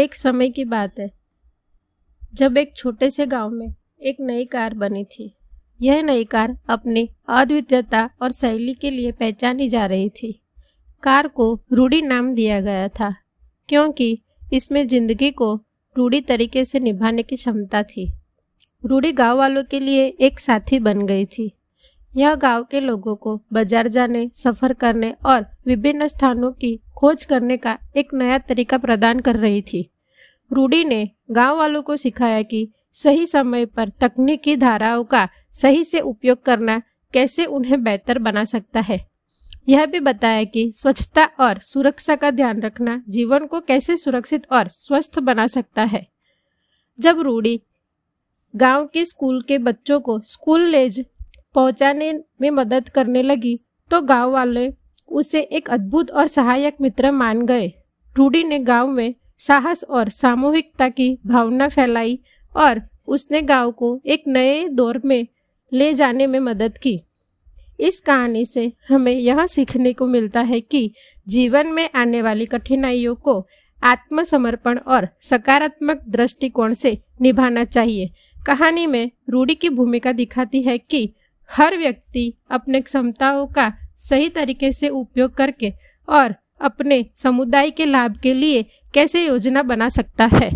एक समय की बात है जब एक छोटे से गांव में एक नई कार बनी थी यह नई कार अपनी अद्वितीयता और शैली के लिए पहचानी जा रही थी कार को रूढ़ी नाम दिया गया था क्योंकि इसमें जिंदगी को रूढ़ी तरीके से निभाने की क्षमता थी रूढ़ी गांव वालों के लिए एक साथी बन गई थी यह गांव के लोगों को बाजार जाने सफर करने और विभिन्न स्थानों की खोज करने का एक नया तरीका प्रदान कर रही थी रूडी ने गांव वालों को सिखाया कि सही समय पर तकनीकी धाराओं का सही से उपयोग करना कैसे उन्हें बेहतर बना सकता है यह भी बताया कि स्वच्छता और सुरक्षा का ध्यान रखना जीवन को कैसे सुरक्षित और स्वस्थ बना सकता है जब रूडी गांव के स्कूल के बच्चों को स्कूल लेज पहुंचाने में मदद करने लगी तो गांव वाले उसे एक अद्भुत और सहायक मित्र मान गए रूडी ने गांव में साहस और सामूहिकता की भावना फैलाई और उसने गांव को एक नए दौर में ले जाने में मदद की इस कहानी से हमें यह सीखने को मिलता है कि जीवन में आने वाली कठिनाइयों को आत्मसमर्पण और सकारात्मक दृष्टिकोण से निभाना चाहिए कहानी में रूडी की भूमिका दिखाती है कि हर व्यक्ति अपने क्षमताओं का सही तरीके से उपयोग करके और अपने समुदाय के लाभ के लिए कैसे योजना बना सकता है